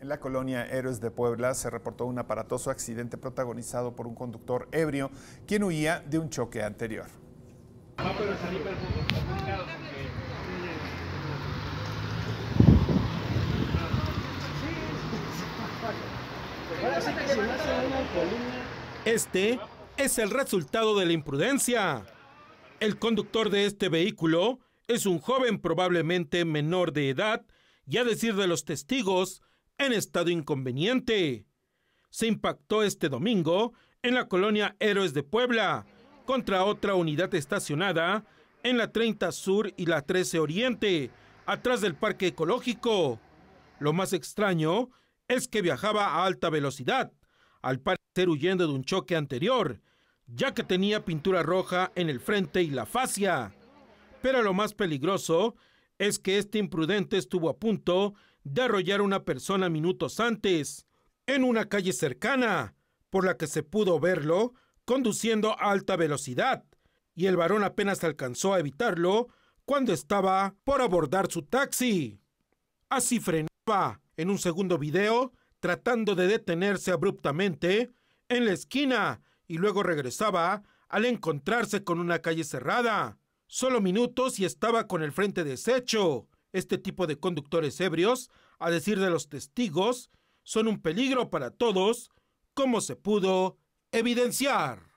En la colonia Héroes de Puebla se reportó un aparatoso accidente protagonizado por un conductor ebrio quien huía de un choque anterior. Este es el resultado de la imprudencia. El conductor de este vehículo es un joven probablemente menor de edad y a decir de los testigos, en estado inconveniente. Se impactó este domingo en la colonia Héroes de Puebla contra otra unidad estacionada en la 30 Sur y la 13 Oriente, atrás del parque ecológico. Lo más extraño es que viajaba a alta velocidad, al parecer huyendo de un choque anterior, ya que tenía pintura roja en el frente y la fascia. Pero lo más peligroso es que este imprudente estuvo a punto de arrollar a una persona minutos antes, en una calle cercana, por la que se pudo verlo conduciendo a alta velocidad, y el varón apenas alcanzó a evitarlo cuando estaba por abordar su taxi. Así frenaba en un segundo video, tratando de detenerse abruptamente en la esquina y luego regresaba al encontrarse con una calle cerrada, Solo minutos y estaba con el frente deshecho. Este tipo de conductores ebrios, a decir de los testigos, son un peligro para todos, como se pudo evidenciar.